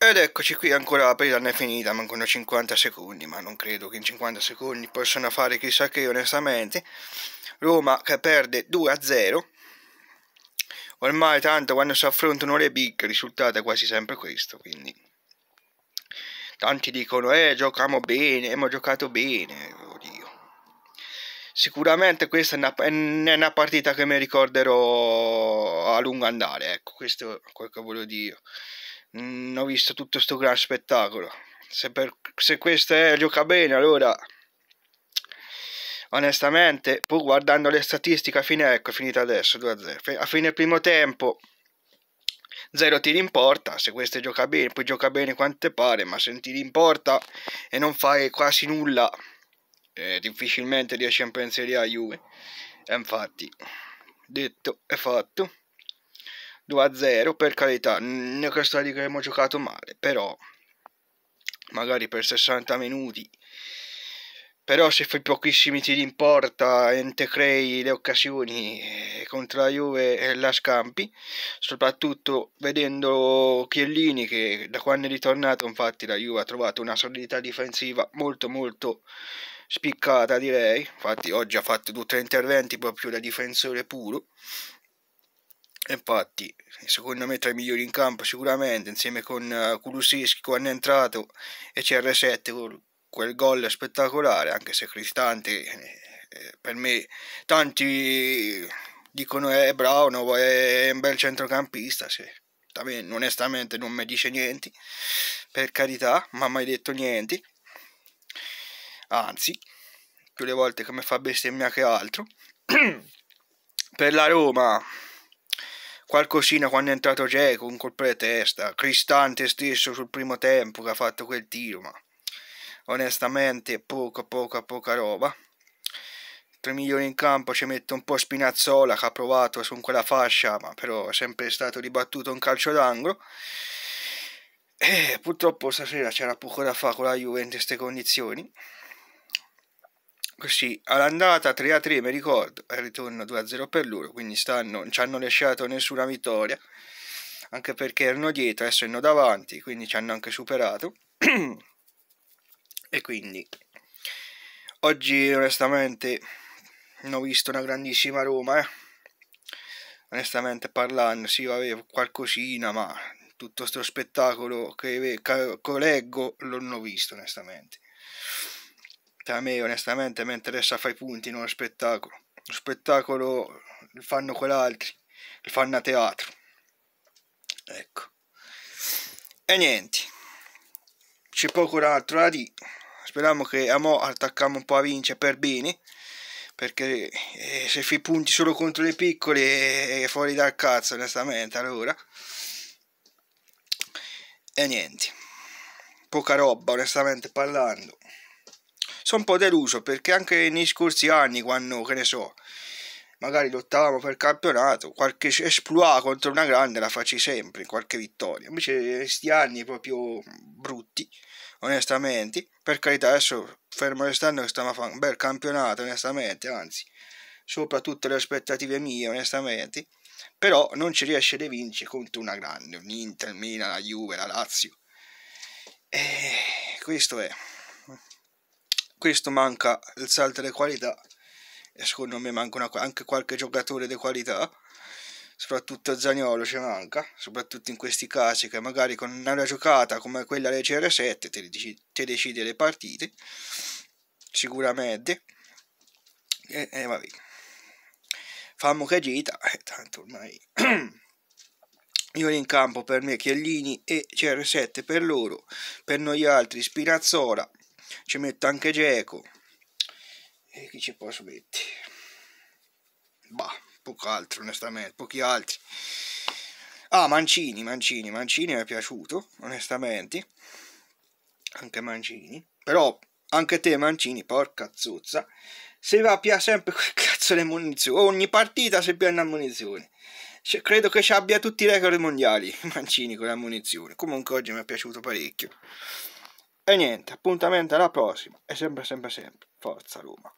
Ed eccoci qui ancora la presa non è finita, mancano 50 secondi, ma non credo che in 50 secondi possano fare chissà che onestamente. Roma che perde 2-0. Ormai tanto quando si affrontano le big il risultato è quasi sempre questo, quindi tanti dicono eh giochiamo bene, abbiamo giocato bene, oddio. Sicuramente questa è una, è una partita che mi ricorderò a lungo andare, ecco, questo è quello che voglio dire non mm, ho visto tutto questo gran spettacolo. Se, per, se questa è gioca bene, allora onestamente, pur guardando le statistiche, a fine, ecco, è finita adesso 2-0. A fine primo tempo, 0 ti in porta. Se queste gioca bene, poi gioca bene quante pare, ma se non ti in e non fai quasi nulla, eh, difficilmente riesci a pensare a Juve. E infatti, detto e fatto. 2-0 per carità, ne noi questa che abbiamo giocato male, però magari per 60 minuti. Però se fai pochissimi tiri in porta e non te crei le occasioni eh, contro la Juve e la scampi, soprattutto vedendo Chiellini che da quando è ritornato infatti la Juve ha trovato una solidità difensiva molto molto spiccata direi, infatti oggi ha fatto tutti gli interventi proprio da difensore puro Infatti, secondo me tra i migliori in campo sicuramente, insieme con uh, eh, Kuluseschi quando è entrato e CR7 con quel gol spettacolare, anche se Cristante eh, eh per me tanti dicono è eh, bravo, è un bel centrocampista, sì. Vabbè, onestamente non mi dice niente, per carità, non ha mai detto niente, anzi, più le volte che mi fa bestemmia che altro. per la Roma qualcosina quando è entrato Geco, un colpo di testa, Cristante stesso sul primo tempo che ha fatto quel tiro, ma onestamente poco, poca poca roba. 3 milioni in campo ci mette un po' Spinazzola che ha provato su quella fascia, ma però è sempre stato ribattuto un calcio d'angolo. E eh, purtroppo stasera c'era poco da fare con la Juventus in queste condizioni così all'andata 3 a 3 mi ricordo al eh, ritorno 2 a 0 per loro quindi stanno, non ci hanno lasciato nessuna vittoria anche perché erano dietro adesso erano davanti quindi ci hanno anche superato e quindi oggi onestamente non ho visto una grandissima Roma eh. onestamente parlando sì avevo qualcosina ma tutto questo spettacolo che, che, che leggo l'ho visto onestamente cioè a me onestamente mi interessa fare i punti, non lo spettacolo. Lo spettacolo lo fanno quell'altri, lo fanno a teatro. Ecco. E niente. C'è poco altro da dire. Speriamo che a mo attacchiamo un po' a vince per bene. Perché eh, se fai punti solo contro le piccole è eh, fuori dal cazzo, onestamente, allora. E niente. Poca roba, onestamente parlando sono un po' deluso perché anche negli scorsi anni, quando, che ne so, magari lottavamo per campionato, qualche esploa contro una grande la facci sempre, qualche vittoria. Invece questi anni proprio brutti, onestamente, per carità adesso fermo restando che stiamo a fare un bel campionato, onestamente, anzi, sopra tutte le aspettative mie, onestamente, però non ci riesce a vincere contro una grande, un Inter, Milan, la Juve, la Lazio. E eh, questo è questo manca il salto di qualità e secondo me manca una, anche qualche giocatore di qualità soprattutto a ci manca soprattutto in questi casi che magari con una giocata come quella del CR7 te, decide, te decide le partite sicuramente e, e vabbè fammo che gita eh, tanto ormai io in campo per me Chiellini e CR7 per loro per noi altri Spinazzola ci metto anche Geco e chi ci posso mettere? Bah, poco altro onestamente, pochi altri. Ah, Mancini, Mancini, Mancini mi è piaciuto, onestamente. Anche Mancini. Però, anche te Mancini, porca zozza. Se va via sempre quel cazzo le munizioni. Ogni partita se pia una munizione. Cioè, credo che ci abbia tutti i record mondiali Mancini con la munizione. Comunque oggi mi è piaciuto parecchio. E niente, appuntamento alla prossima. E sempre, sempre, sempre. Forza Roma.